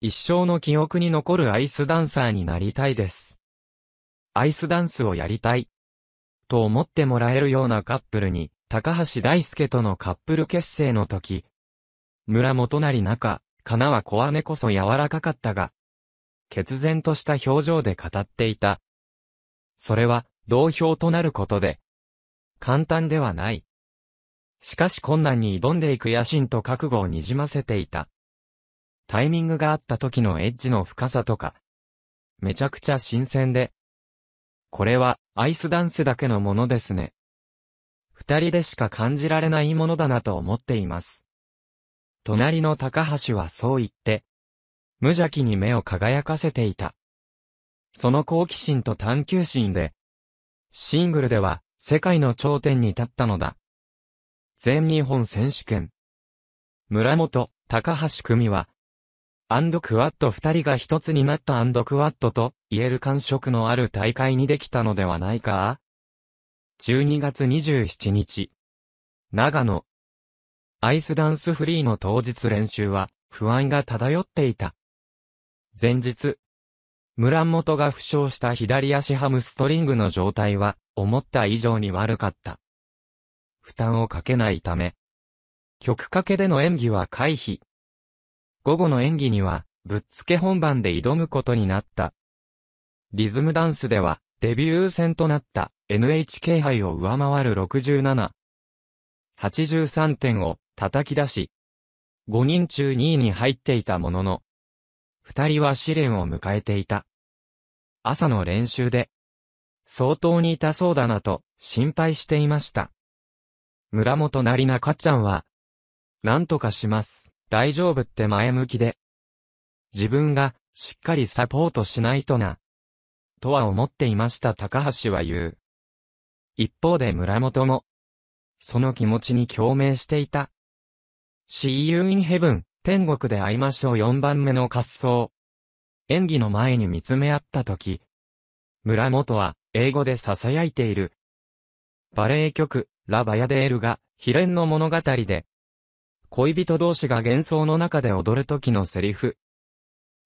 一生の記憶に残るアイスダンサーになりたいです。アイスダンスをやりたい。と思ってもらえるようなカップルに、高橋大輔とのカップル結成の時。村元なり中、かなは小姉こそ柔らかかったが、決然とした表情で語っていた。それは、同票となることで、簡単ではない。しかし困難に挑んでいく野心と覚悟をにじませていた。タイミングがあった時のエッジの深さとか、めちゃくちゃ新鮮で。これは、アイスダンスだけのものですね。二人でしか感じられないものだなと思っています。隣の高橋はそう言って、無邪気に目を輝かせていた。その好奇心と探求心で、シングルでは世界の頂点に立ったのだ。全日本選手権。村本、高橋組は、アンドクワット二人が一つになったアンドクワットと言える感触のある大会にできたのではないか ?12 月27日。長野。アイスダンスフリーの当日練習は不安が漂っていた。前日。村元が負傷した左足ハムストリングの状態は思った以上に悪かった。負担をかけないため。曲かけでの演技は回避。午後の演技には、ぶっつけ本番で挑むことになった。リズムダンスでは、デビュー戦となった NHK 杯を上回る67、83点を叩き出し、5人中2位に入っていたものの、2人は試練を迎えていた。朝の練習で、相当に痛そうだなと心配していました。村本なりなかちゃんは、なんとかします。大丈夫って前向きで。自分が、しっかりサポートしないとな。とは思っていました高橋は言う。一方で村本も、その気持ちに共鳴していた。See you in heaven 天国で会いましょう4番目の滑走。演技の前に見つめ合った時、村本は英語で囁いている。バレエ曲、ラバヤデールが、秘伝の物語で、恋人同士が幻想の中で踊る時のセリフ。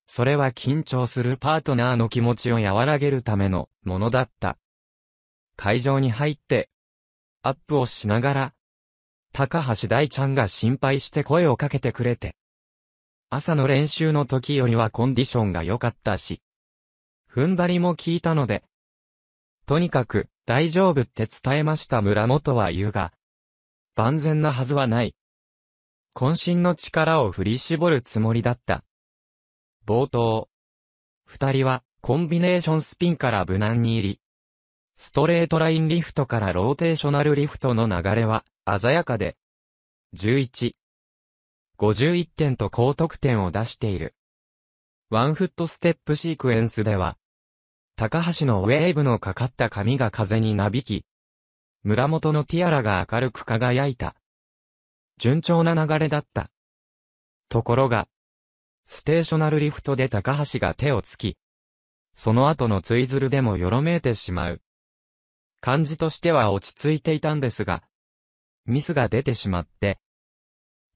それは緊張するパートナーの気持ちを和らげるためのものだった。会場に入って、アップをしながら、高橋大ちゃんが心配して声をかけてくれて。朝の練習の時よりはコンディションが良かったし、踏ん張りも効いたので、とにかく大丈夫って伝えました村本は言うが、万全なはずはない。渾身の力を振り絞るつもりだった。冒頭。二人は、コンビネーションスピンから無難に入り、ストレートラインリフトからローテーショナルリフトの流れは、鮮やかで、11、51点と高得点を出している。ワンフットステップシークエンスでは、高橋のウェーブのかかった髪が風になびき、村本のティアラが明るく輝いた。順調な流れだった。ところが、ステーショナルリフトで高橋が手をつき、その後のツイズルでもよろめいてしまう。感じとしては落ち着いていたんですが、ミスが出てしまって、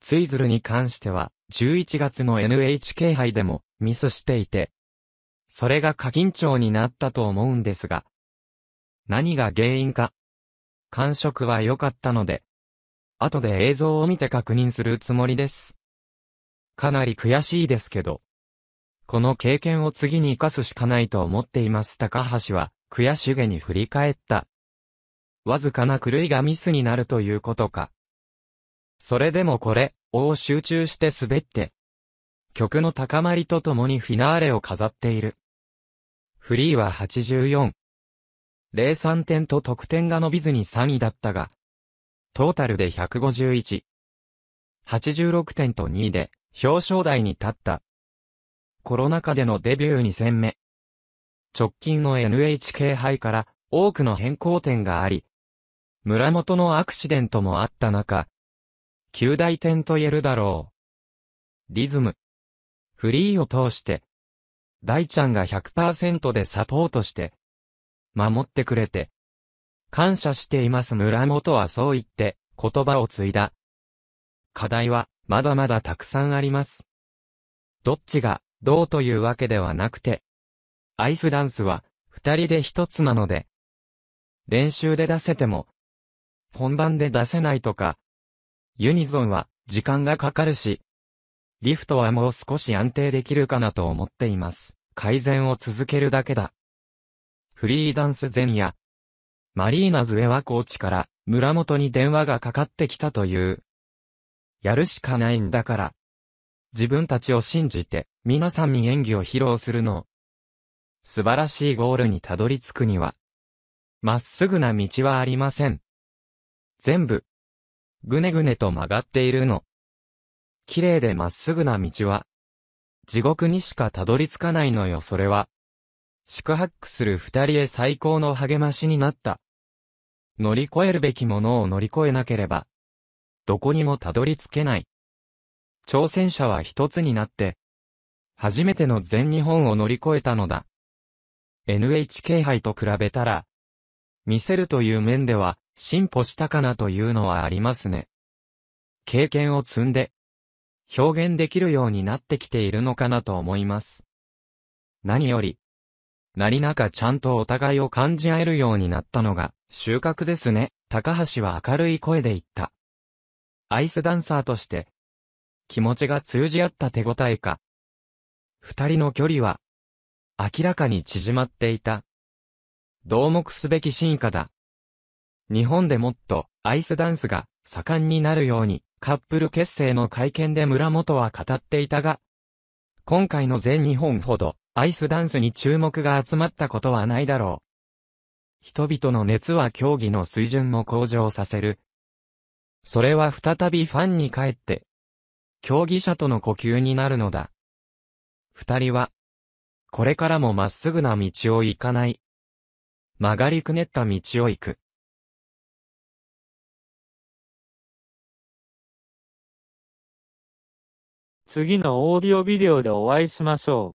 ツイズルに関しては、11月の NHK 杯でもミスしていて、それが過緊張になったと思うんですが、何が原因か、感触は良かったので、後で映像を見て確認するつもりです。かなり悔しいですけど。この経験を次に活かすしかないと思っています高橋は、悔しげに振り返った。わずかな狂いがミスになるということか。それでもこれ、を集中して滑って。曲の高まりとともにフィナーレを飾っている。フリーは84。03点と得点が伸びずに3位だったが、トータルで151。86点と2位で、表彰台に立った。コロナ禍でのデビュー2戦目。直近の NHK 杯から多くの変更点があり、村本のアクシデントもあった中、9大点と言えるだろう。リズム。フリーを通して、大ちゃんが100%でサポートして、守ってくれて、感謝しています村本はそう言って言葉を継いだ。課題はまだまだたくさんあります。どっちがどうというわけではなくて、アイスダンスは二人で一つなので、練習で出せても、本番で出せないとか、ユニゾンは時間がかかるし、リフトはもう少し安定できるかなと思っています。改善を続けるだけだ。フリーダンス前夜、マリーナズエワコーチから村元に電話がかかってきたという。やるしかないんだから。自分たちを信じて皆さんに演技を披露するの。素晴らしいゴールにたどり着くには、まっすぐな道はありません。全部、ぐねぐねと曲がっているの。綺麗でまっすぐな道は、地獄にしかたどり着かないのよそれは。宿泊する二人へ最高の励ましになった。乗り越えるべきものを乗り越えなければ、どこにもたどり着けない。挑戦者は一つになって、初めての全日本を乗り越えたのだ。NHK 杯と比べたら、見せるという面では進歩したかなというのはありますね。経験を積んで、表現できるようになってきているのかなと思います。何より、なりなかちゃんとお互いを感じ合えるようになったのが、収穫ですね、高橋は明るい声で言った。アイスダンサーとして、気持ちが通じ合った手応えか。二人の距離は、明らかに縮まっていた。同目すべき進化だ。日本でもっと、アイスダンスが、盛んになるように、カップル結成の会見で村本は語っていたが、今回の全日本ほど、アイスダンスに注目が集まったことはないだろう。人々の熱は競技の水準も向上させる。それは再びファンに帰って、競技者との呼吸になるのだ。二人は、これからもまっすぐな道を行かない。曲がりくねった道を行く。次のオーディオビデオでお会いしましょう。